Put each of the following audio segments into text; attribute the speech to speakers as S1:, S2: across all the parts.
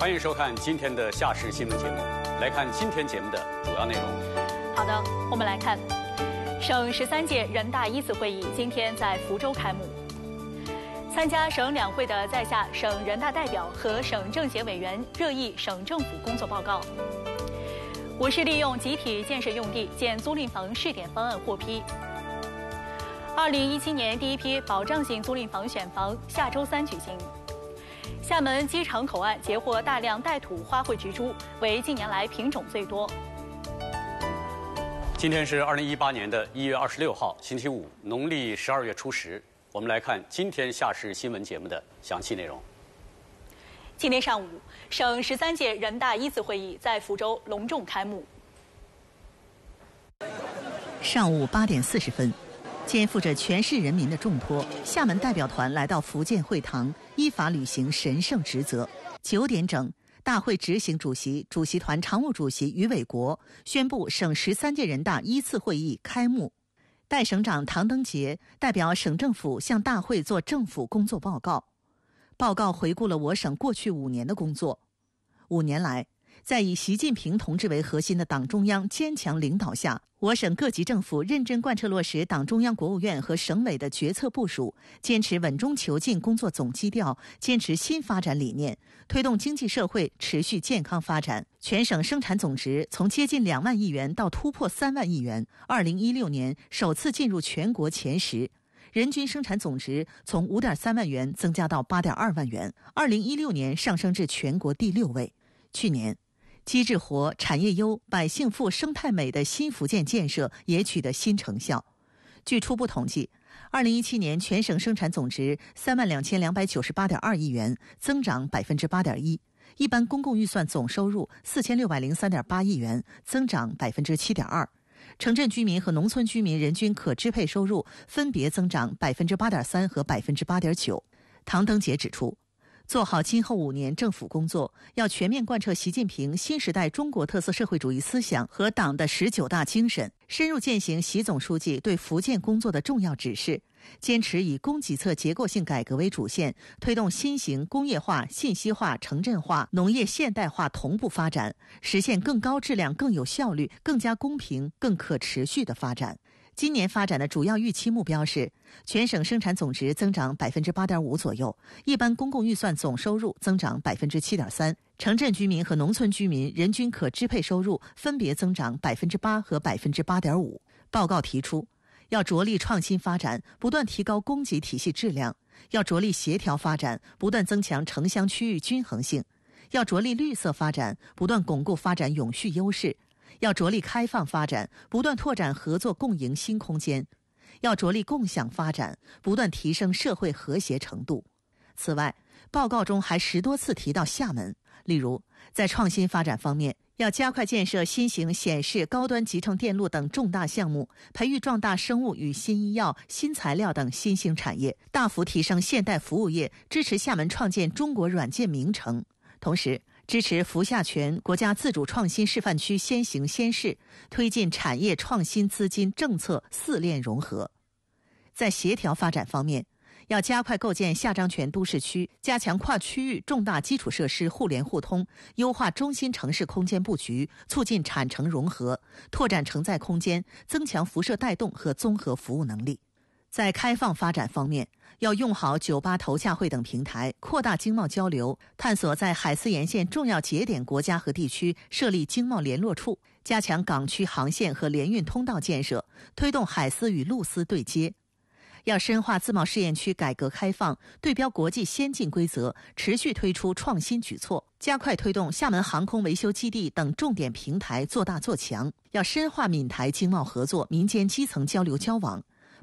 S1: 欢迎收看今天的夏事新闻节目，来看今天节目的主要内容。
S2: 好的，我们来看，省十三届人大一次会议今天在福州开幕。参加省两会的在下省人大代表和省政协委员热议省政府工作报告。我市利用集体建设用地建租赁房试点方案获批。二零一七年第一批保障性租赁房选房下周三举行。厦门机场口岸截获大量带土花卉植株，为近年来品种最多。
S1: 今天是二零一八年的一月二十六号，星期五，农历十二月初十。我们来看今天《下市新闻》节目的详细内容。
S2: 今天上午，省十三届人大一次会议在福州隆重开幕。
S3: 上午八点四十分，肩负着全市人民的重托，厦门代表团来到福建会堂。依法履行神圣职责。九点整，大会执行主席、主席团常务主席于伟国宣布省十三届人大一次会议开幕。代省长唐登杰代表省政府向大会作政府工作报告。报告回顾了我省过去五年的工作。五年来，在以习近平同志为核心的党中央坚强领导下，我省各级政府认真贯彻落实党中央、国务院和省委的决策部署，坚持稳中求进工作总基调，坚持新发展理念，推动经济社会持续健康发展。全省生产总值从接近两万亿元到突破三万亿元，二零一六年首次进入全国前十，人均生产总值从五点三万元增加到八点二万元，二零一六年上升至全国第六位。去年。机制活、产业优、百姓富、生态美的新福建建设也取得新成效。据初步统计，二零一七年全省生产总值三万两千两百九十八点二亿元，增长百分之八点一；一般公共预算总收入四千六百零三点八亿元，增长百分之七点二；城镇居民和农村居民人均可支配收入分别增长百分之八点三和百分之八点九。唐登杰指出。做好今后五年政府工作，要全面贯彻习近平新时代中国特色社会主义思想和党的十九大精神，深入践行习总书记对福建工作的重要指示，坚持以供给侧结构性改革为主线，推动新型工业化、信息化、城镇化、农业现代化同步发展，实现更高质量、更有效率、更加公平、更可持续的发展。今年发展的主要预期目标是，全省生产总值增长百分之八点五左右，一般公共预算总收入增长百分之七点三，城镇居民和农村居民人均可支配收入分别增长百分之八和百分之八点五。报告提出，要着力创新发展，不断提高供给体系质量；要着力协调发展，不断增强城乡区域均衡性；要着力绿色发展，不断巩固发展永续优势。要着力开放发展，不断拓展合作共赢新空间；要着力共享发展，不断提升社会和谐程度。此外，报告中还十多次提到厦门，例如，在创新发展方面，要加快建设新型显示、高端集成电路等重大项目，培育壮大生物与新医药、新材料等新兴产业，大幅提升现代服务业，支持厦门创建中国软件名城。同时，支持福厦泉国家自主创新示范区先行先试，推进产业创新资金政策四链融合。在协调发展方面，要加快构建厦漳泉都市区，加强跨区域重大基础设施互联互通，优化中心城市空间布局，促进产城融合，拓展承载空间，增强辐射带动和综合服务能力。在开放发展方面，要用好“九八投洽会”等平台，扩大经贸交流，探索在海丝沿线重要节点国家和地区设立经贸联络处，加强港区航线和联运通道建设，推动海丝与陆丝对接。要深化自贸试验区改革开放，对标国际先进规则，持续推出创新举措，加快推动厦门航空维修基地等重点平台做大做强。要深化闽台经贸合作、民间基层交流交往。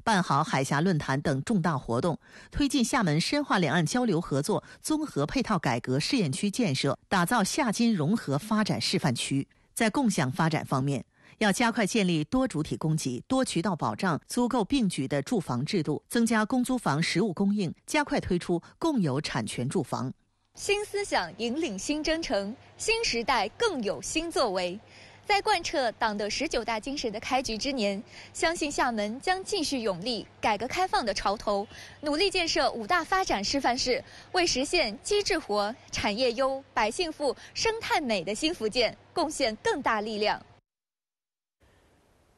S3: 办好海峡论坛等重大活动，推进厦门深化两岸交流合作、综合配套改革试验区建设，打造厦金融合发展示范区。在共享发展方面，要加快建立多主体供给、多渠道保障、租购并举的住房制度，增加公租房实物供应，加快推出共有产权住房。
S2: 新思想引领新征程，新时代更有新作为。在贯彻党的十九大精神的开局之年，相信厦门将继续勇立改革开放的潮头，努力建设五大发展示范市，为实现机制活、产业优、百姓富、生态美的新福建贡献更大力量。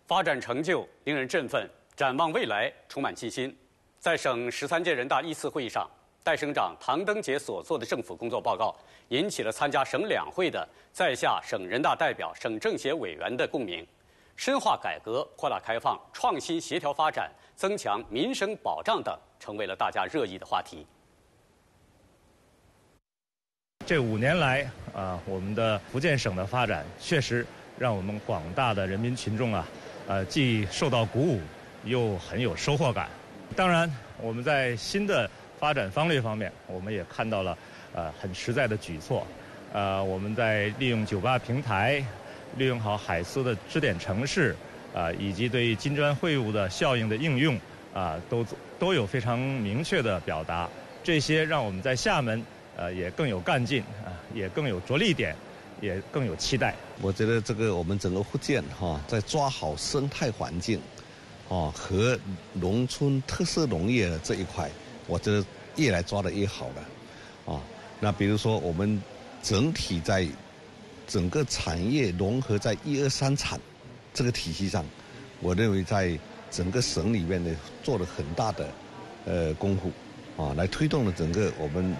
S1: 发展成就令人振奋，展望未来充满信心。在省十三届人大一次会议上。代省长唐登杰所做的政府工作报告，引起了参加省两会的在下省人大代表、省政协委员的共鸣。深化改革、扩大开放、创新协调发展、增强民生保障等，成为了大家热议的话题。
S4: 这五年来啊，我们的福建省的发展，确实让我们广大的人民群众啊，呃，既受到鼓舞，又很有收获感。当然，我们在新的发展方略方面，我们也看到了呃很实在的举措，呃，我们在利用酒吧平台，利用好海丝的支点城市，啊，以及对金砖会晤的效应的应用，啊，都都有非常明确的表达。这些让我们在厦门呃也更有干劲啊，也更有着力点，也更有期待。我觉得这个我们整个福建哈，在抓好生态环境哦和农村特色农业这一块。我觉得越来抓的越好了，啊，那比如说我们整体在整个产业融合在一二三产这个体系上，我认为在整个省里面呢做了很大的呃功夫，啊，来推动了整个我们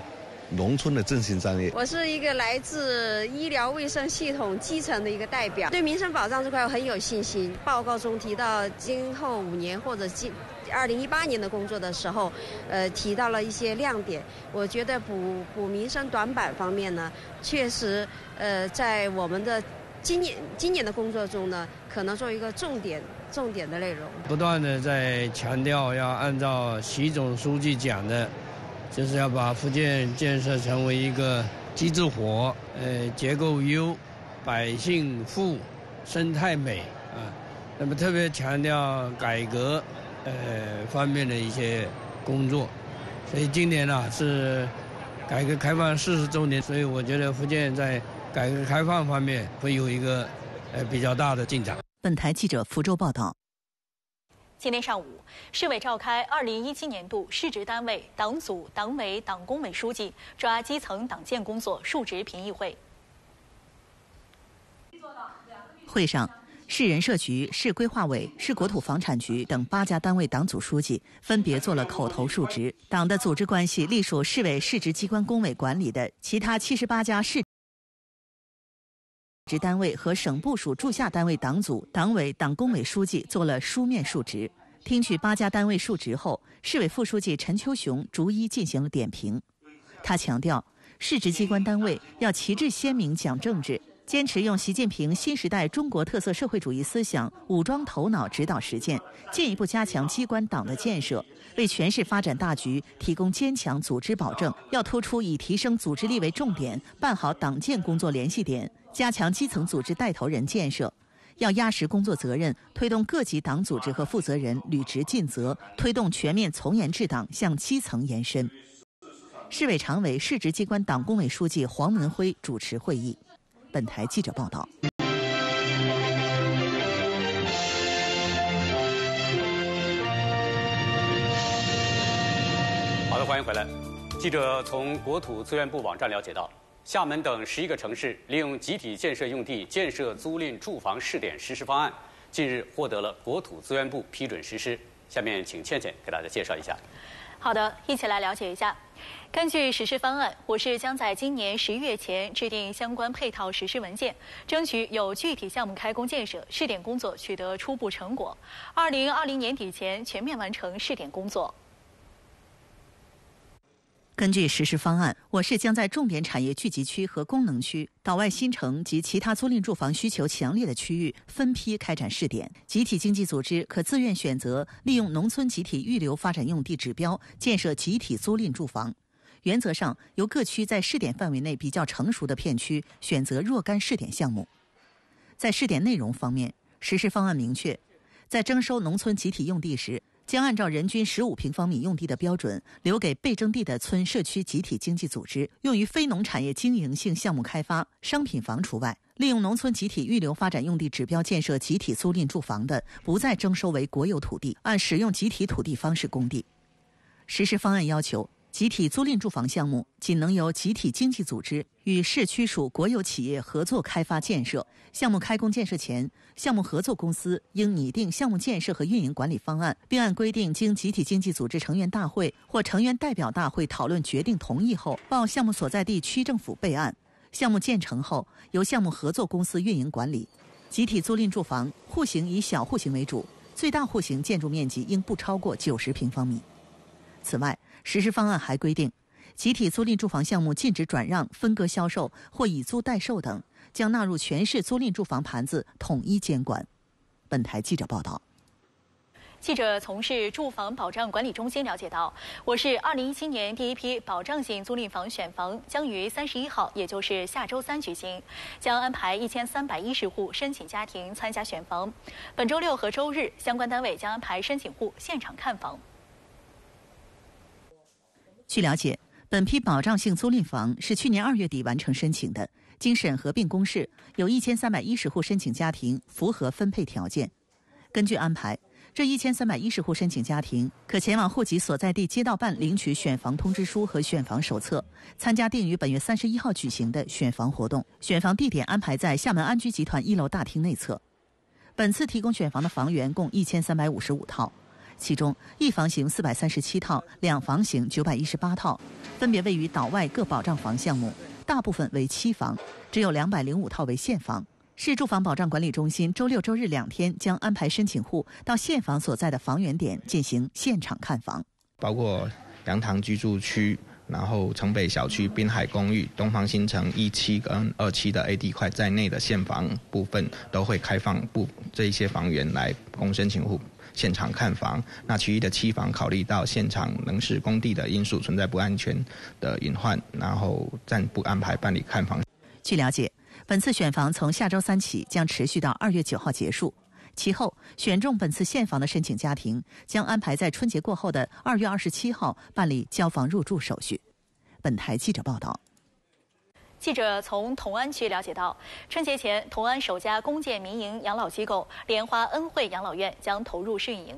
S4: 农村的振兴战略。
S5: 我
S2: 是一个来自医疗卫生系统基层的一个代表，对民生保障这块很有信心。报告中提到今后五年或者今。二零一八年的工作的时候，呃，提到了一些亮点。我觉得补补民生短板方面呢，确实，呃，在我们的今年今年的工作中呢，可能作为一个重点重点的内容，
S1: 不断的在强调要按照习总书记讲的，就是要把福建建设成为一个机制活、呃结构优、百姓富、生态美啊。那么特别强调改革。呃，方面的一些工作，所以今年啊是改革开放四十周年，所以我觉得福建在改革开放
S3: 方面会有一个呃比较大的进展。本台记者福州报道。
S2: 今天上午，市委召开二零一七年度市直单位党组、党委、党工委书记抓基层党建工作述职评议会。
S3: 会上。市人社局、市规划委、市国土房产局等八家单位党组书记分别做了口头述职。党的组织关系隶属市委市直机关工委管理的其他七十八家市直单位和省部署驻下单位党组、党委、党工委书记做了书面述职。听取八家单位述职后，市委副书记陈秋雄逐一进行了点评。他强调，市直机关单位要旗帜鲜明讲政治。坚持用习近平新时代中国特色社会主义思想武装头脑、指导实践，进一步加强机关党的建设，为全市发展大局提供坚强组织保证。要突出以提升组织力为重点，办好党建工作联系点，加强基层组织带头人建设。要压实工作责任，推动各级党组织和负责人履职尽责，推动全面从严治党向基层延伸。市委常委、市直机关党工委书记黄文辉主持会议。本台记者报道。
S1: 好的，欢迎回来。记者从国土资源部网站了解到，厦门等十一个城市利用集体建设用地建设租赁住房试点实施方案，近日获得了国土资源部批准实施。下面请倩倩给大家介绍一下。
S2: 好的，一起来了解一下。根据实施方案，我市将在今年十一月前制定相关配套实施文件，争取有具体项目开工建设，试点工作取得初步成果。二零二零年底前全面完成试点工作。
S3: 根据实施方案，我市将在重点产业聚集区和功能区、岛外新城及其他租赁住房需求强烈的区域分批开展试点。集体经济组织可自愿选择利用农村集体预留发展用地指标建设集体租赁住房。原则上由各区在试点范围内比较成熟的片区选择若干试点项目。在试点内容方面，实施方案明确，在征收农村集体用地时。将按照人均十五平方米用地的标准，留给被征地的村社区集体经济组织，用于非农产业经营性项目开发（商品房除外）。利用农村集体预留发展用地指标建设集体租赁住房的，不再征收为国有土地，按使用集体土地方式供地。实施方案要求。集体租赁住房项目仅能由集体经济组织与市区属国有企业合作开发建设。项目开工建设前，项目合作公司应拟定项目建设和运营管理方案，并按规定经集体经济组织成员大会或成员代表大会讨论决定同意后，报项目所在地区政府备案。项目建成后，由项目合作公司运营管理。集体租赁住房户型以小户型为主，最大户型建筑面积应不超过九十平方米。此外，实施方案还规定，集体租赁住房项目禁止转让、分割销售或以租代售等，将纳入全市租赁住房盘子统一监管。本台记者报道。
S2: 记者从市住房保障管理中心了解到，我市2017年第一批保障性租赁房选房将于31号，也就是下周三举行，将安排1310户申请家庭参加选房。本周六和周日，相关单位将安排申请户现场看房。
S3: 据了解，本批保障性租赁房是去年二月底完成申请的，经审核并公示，有一千三百一十户申请家庭符合分配条件。根据安排，这一千三百一十户申请家庭可前往户籍所在地街道办领取选房通知书和选房手册，参加定于本月三十一号举行的选房活动。选房地点安排在厦门安居集团一楼大厅内侧。本次提供选房的房源共一千三百五十五套。其中，一房型四百三十七套，两房型九百一十八套，分别位于岛外各保障房项目，大部分为期房，只有两百零五套为现房。市住房保障管理中心周六、周日两天将安排申请户到现房所在的房源点进行现场看房。
S5: 包括杨塘居住区、然后城北小区、滨海公寓、东方新城一期跟二期的 A 地块在内的现房部分，都会开放不这一些房源来供申请户。现
S3: 场看房，那其余的期房考虑到现场仍是工地的因素，存在不安全的隐患，然后暂不安排办理看房。据了解，本次选房从下周三起将持续到二月九号结束，其后选中本次现房的申请家庭将安排在春节过后的二月二十七号办理交房入住手续。本台记者报道。
S2: 记者从同安区了解到，春节前，同安首家公建民营养老机构莲花恩惠养老院将投入试运营。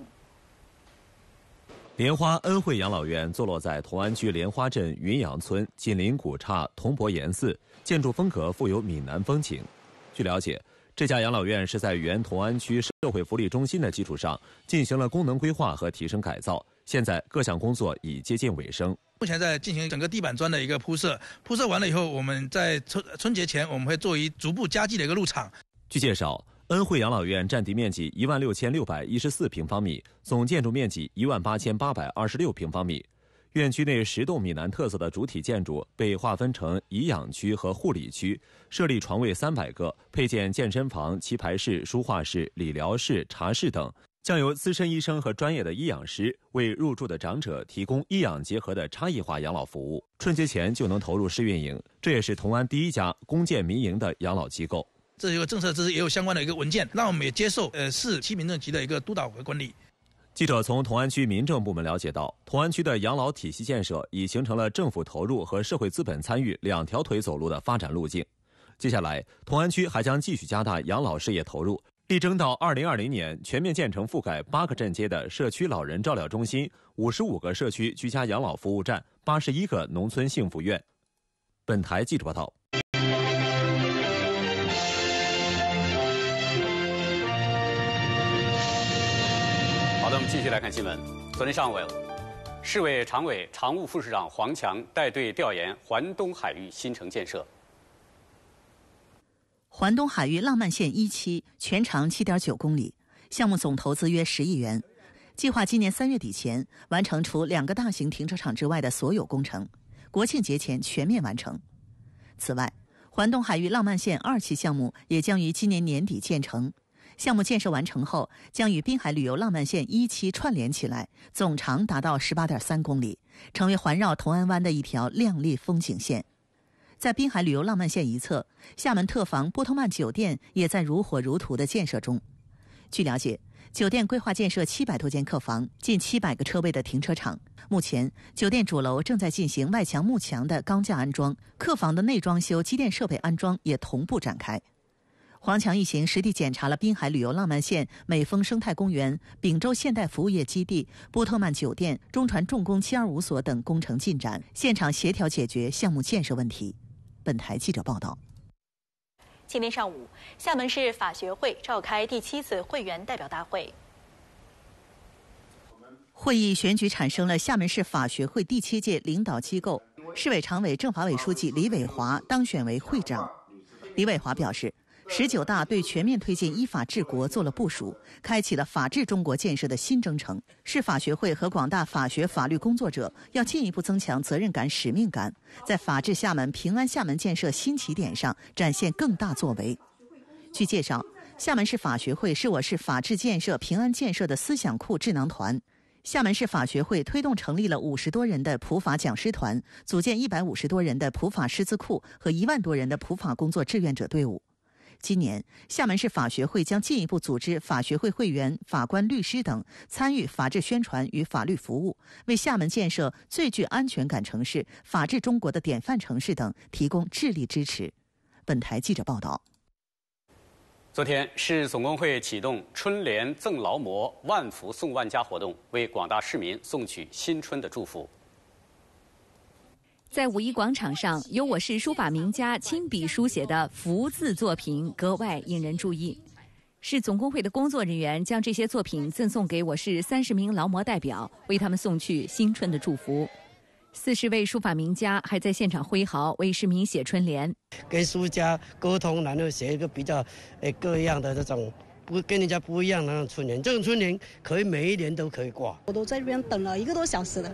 S4: 莲花恩惠养老院坐落在同安区莲花镇云阳村，紧邻古刹铜柏岩寺，建筑风格富有闽南风情。据了解，这家养老院是在原同安区社会福利中心的基础上进行了功能规划和提升改造。现在各项工作已接近尾声。
S2: 目前在进行整个地板砖的一个铺设，铺设完了以后，我们在春春节前我们会做一逐步加计的一个入场。据介
S4: 绍，恩惠养老院占地面积一万六千六百一十四平方米，总建筑面积一万八千八百二十六平方米。院区内十栋闽南特色的主体建筑被划分成颐养区和护理区，设立床位三百个，配建健身房、棋牌室、书画室、理疗室、茶室等。将由资深医生和专业的医养师为入住的长者提供医养结合的差异化养老服务。春节前就能投入试运营，这也是同安第一家公建民营的养老机构。
S2: 这一个政策，其实也有相关的一个文件，让我们也接受呃，市、区民政局的一个督导和管理。
S4: 记者从同安区民政部门了解到，同安区的养老体系建设已形成了政府投入和社会资本参与两条腿走路的发展路径。接下来，同安区还将继续加大养老事业投入。力争到二零二零年，全面建成覆盖八个镇街的社区老人照料中心，五十五个社区居家养老服务站，八十一个农村幸福院。本台记者报道。
S5: 好
S1: 的，我们继续来看新闻。昨天上午，市委常委、常务副市长黄强带队调研环东海域新城建设。
S3: 环东海域浪漫线一期全长七点九公里，项目总投资约十亿元，计划今年三月底前完成除两个大型停车场之外的所有工程，国庆节前全面完成。此外，环东海域浪漫线二期项目也将于今年年底建成。项目建设完成后，将与滨海旅游浪漫线一期串联起来，总长达到十八点三公里，成为环绕同安湾的一条亮丽风景线。在滨海旅游浪漫线一侧，厦门特房波特曼酒店也在如火如荼的建设中。据了解，酒店规划建设七百多间客房、近七百个车位的停车场。目前，酒店主楼正在进行外墙幕墙的钢架安装，客房的内装修、机电设备安装也同步展开。黄强一行实地检查了滨海旅游浪漫线、美丰生态公园、丙洲现代服务业基地、波特曼酒店、中船重工七二五所等工程进展，现场协调解决项目建设问题。本台记者报道，
S2: 今天上午，厦门市法学会召开第七次会员代表大会。
S3: 会议选举产生了厦门市法学会第七届领导机构，市委常委、政法委书记李伟华当选为会长。李伟华表示。十九大对全面推进依法治国做了部署，开启了法治中国建设的新征程。市法学会和广大法学法律工作者要进一步增强责任感、使命感，在法治厦门、平安厦门建设新起点上展现更大作为。据介绍，厦门市法学会是我市法治建设、平安建设的思想库、智囊团。厦门市法学会推动成立了五十多人的普法讲师团，组建一百五十多人的普法师资库和一万多人的普法工作志愿者队伍。今年，厦门市法学会将进一步组织法学会会员、法官、律师等参与法治宣传与法律服务，为厦门建设最具安全感城市、法治中国的典范城市等提供智力支持。本台记者报道。
S1: 昨天，市总工会启动“春联赠劳模、万福送万家”活动，为广大市民送去新春的祝福。
S2: 在五一广场上，由我市书法名家亲笔书写的福字作品格外引人注意。市总工会的工作人员将这些作品赠送给我市三十名劳模代表，为他们送去新春的祝福。四十位书法名家还在现场挥毫，为市民写春联。
S5: 跟书家沟通，然后写一个比较呃各样的这种不跟人家不一样的春联，这种春联可以每
S2: 一年都可以挂。我都在这边等了一个多小时了。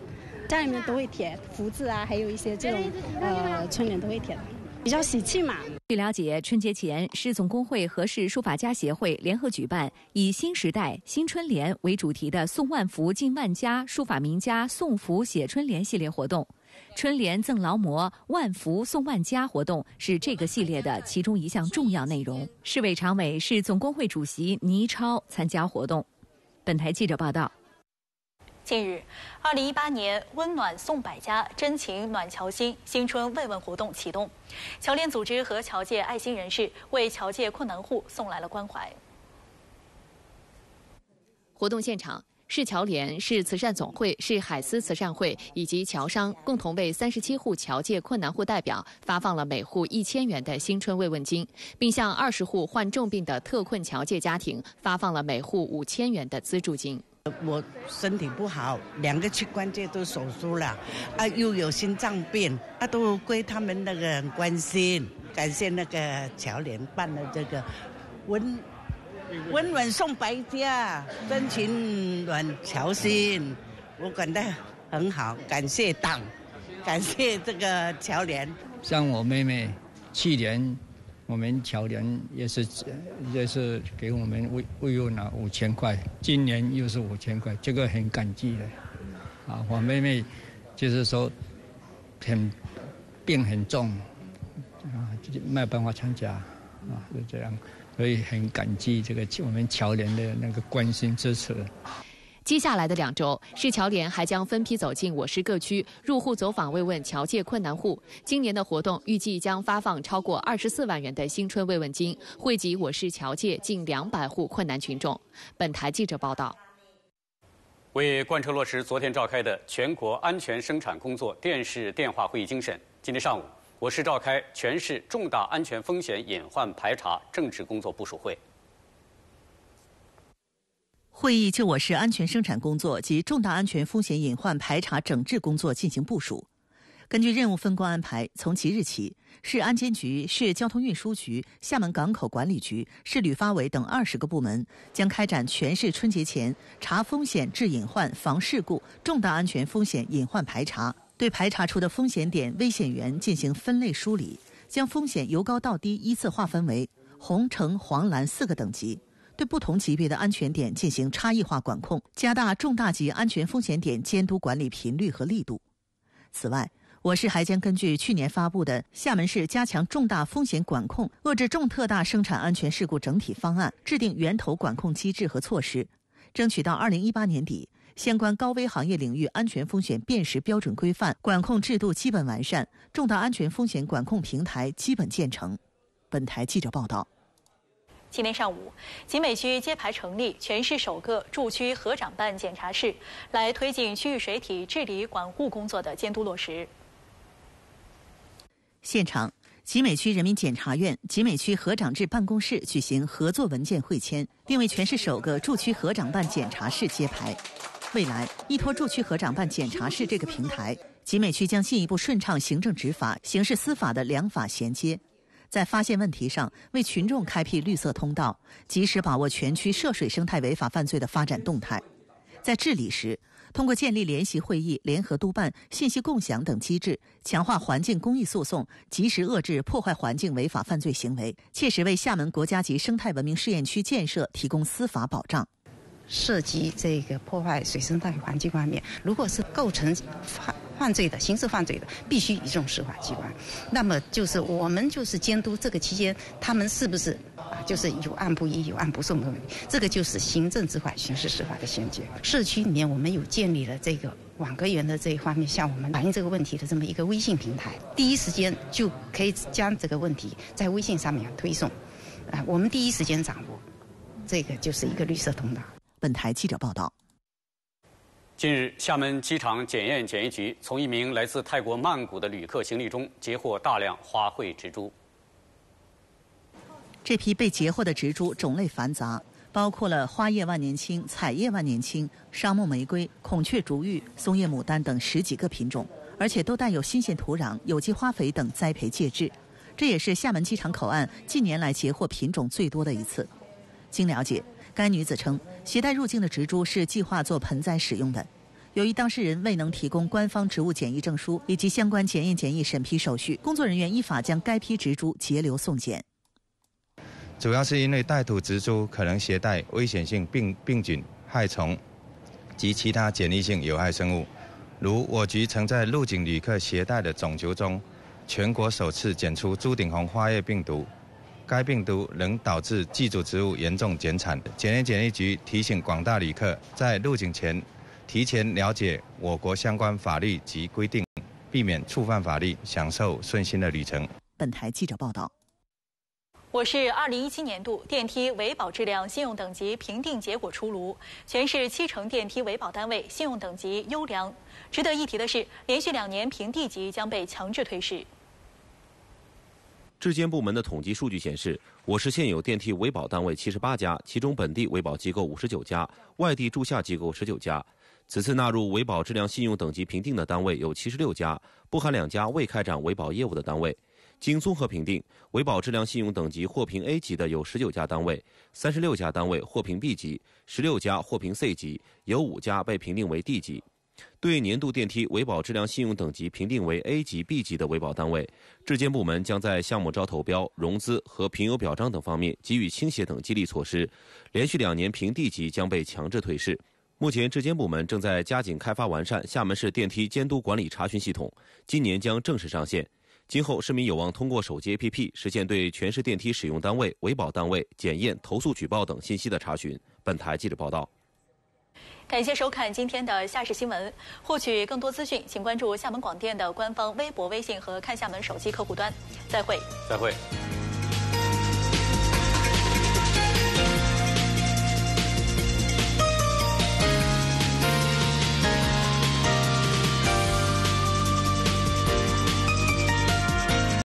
S2: 家里面都会贴福字啊，还有一些这种呃春联都会贴，比较喜气嘛。据了解，春节前，市总工会和市书法家协会联合举办以“新时代新春联”为主题的“送万福进万家”书法名家送福写春联系列活动，春联赠劳模、万福送万家活动是这个系列的其中一项重要内容。市委常委、市总工会主席倪超参加活动。本台记者报道。近日，二零一八年“温暖送百家，真情暖侨心”新春慰问活动启动，侨联组织和侨界爱心人士为侨界困难户送来了关怀。
S3: 活动现场，市侨联、市慈善总会、市海丝慈善会以及侨商共同为三十七户侨界困难户代表发放了每户一千元的新春慰问金，并向二十户患重病的特困侨界家庭发放了每户五千元的资助金。我身体不好，两个器关节都手术了，啊，又有心脏病，啊，都归他们那个关心，感谢那个侨联办的这个温温暖送白家，真情暖侨心，我感到很好，感谢党，感谢这个侨联。像我妹妹去年。我们侨联
S1: 也是，也是给我们慰问了五千块，今年又是五千块，这个很感激的。啊，我妹妹就是说很病很重，啊，没办法参加，啊，就这样，所以很感激这个我们侨联的那个关心支持。
S3: 接下来的两周，市侨联还将分批走进我市各区，入户走访慰问侨界困难户。今年的活动预计将发放超过二十四万元的新春慰问金，惠及我市侨界近两百户困难群众。本台记者报道。
S1: 为贯彻落实昨天召开的全国安全生产工作电视电话会议精神，今天上午，我市召开全市重大安全风险隐患排查整治工作部署会。
S3: 会议就我市安全生产工作及重大安全风险隐患排查整治工作进行部署。根据任务分工安排，从即日起，市安监局、市交通运输局、厦门港口管理局、市旅发委等二十个部门将开展全市春节前查风险、治隐患、防事故重大安全风险隐患排查。对排查出的风险点、危险源进行分类梳理，将风险由高到低依次划分为红、橙、黄、蓝四个等级。对不同级别的安全点进行差异化管控，加大重大级安全风险点监督管理频率和力度。此外，我市还将根据去年发布的《厦门市加强重大风险管控、遏制重特大生产安全事故整体方案》，制定源头管控机制和措施，争取到二零一八年底，相关高危行业领域安全风险辨识标准规范、管控制度基本完善，重大安全风险管控平台基本建成。本台记者报道。
S2: 今天上午，集美区揭牌成立全市首个驻区河长办检查室，来推进区域水体治理管护工作的监督落实。
S3: 现场，集美区人民检察院、集美区河长制办公室举行合作文件会签，并为全市首个驻区河长办检查室揭牌。未来，依托驻区河长办检查室这个平台，集美区将进一步顺畅行政执法、刑事司法的两法衔接。在发现问题上，为群众开辟绿色通道，及时把握全区涉水生态违法犯罪的发展动态；在治理时，通过建立联席会议、联合督办、信息共享等机制，强化环境公益诉讼，及时遏制破坏环境违法犯罪行为，切实为厦门国家级生态文明试验区建设提供司法保障。涉及这个破坏水生态环境方面，如果是构成犯犯罪的、刑事犯罪的，必须移送司法机关。那么，就是我们就是监督这个期间，他们是不是啊？就是有案不依、有案不送的问题。这个就是行政执法、刑事司法的衔接。社区里面，我们有建立了这个网格员的这一方面向我们反映这个问题的这么一个微信平台，第一时间就可以将这个问题在微信上面推送，啊，我们第一时间掌握，这个就是一个绿色通道。本台记者报道，
S1: 近日，厦门机场检验检疫局从一名来自泰国曼谷的旅客行李中截获大量花卉植株。
S3: 这批被截获的植株种类繁杂，包括了花叶万年青、彩叶万年青、沙漠玫瑰、孔雀竹芋、松叶牡丹等十几个品种，而且都带有新鲜土壤、有机花肥等栽培介质。这也是厦门机场口岸近年来截获品种最多的一次。经了解，该女子称，携带入境的植株是计划做盆栽使用的。由于当事人未能提供官方植物检疫证书以及相关检验检疫审批手续，工作人员依法将该批植株截留送检。
S5: 主要是因为带土植株可能携带危险性病病菌、害虫及其他检疫性有害生物，如我局曾在入境旅客携带的种球中，全国首次检出猪顶红花叶病毒。该病毒能导致寄主植物严重减产。检验检疫局提醒广大旅客，在入境前，提前了解我国相关法律及规定，避免触犯法律，享受顺心的旅程。本台记者报道。
S2: 我市二零一七年度电梯维保质量信用等级评定结果出炉，全市七成电梯维保单位信用等级优良。值得一提的是，连续两年评 D 级将被强制退市。
S5: 质监部门的统计数据显示，我市现有电梯维保单位七十八家，其中本地维保机构五十九家，外地驻下机构十九家。此次纳入维保质量信用等级评定的单位有七十六家，不含两家未开展维保业务的单位。经综合评定，维保质量信用等级获评 A 级的有十九家单位，三十六家单位获评 B 级，十六家获评 C 级，有五家被评定为 D 级。对年度电梯维保质量信用等级评定为 A 级、B 级的维保单位，质监部门将在项目招投标、融资和评优表彰等方面给予倾斜等激励措施。连续两年评 D 级将被强制退市。目前，质监部门正在加紧开发完善厦门市电梯监督管理查询系统，今年将正式上线。今后，市民有望通过手机 APP 实现对全市电梯使用单位、维保单位、检验、投诉举报等信息的查询。本台记者报道。
S2: 感谢收看今天的夏市新闻。获取更多资讯，请关注厦门广电的官方微博、微信和看厦门手机客户端。再会。
S1: 再会。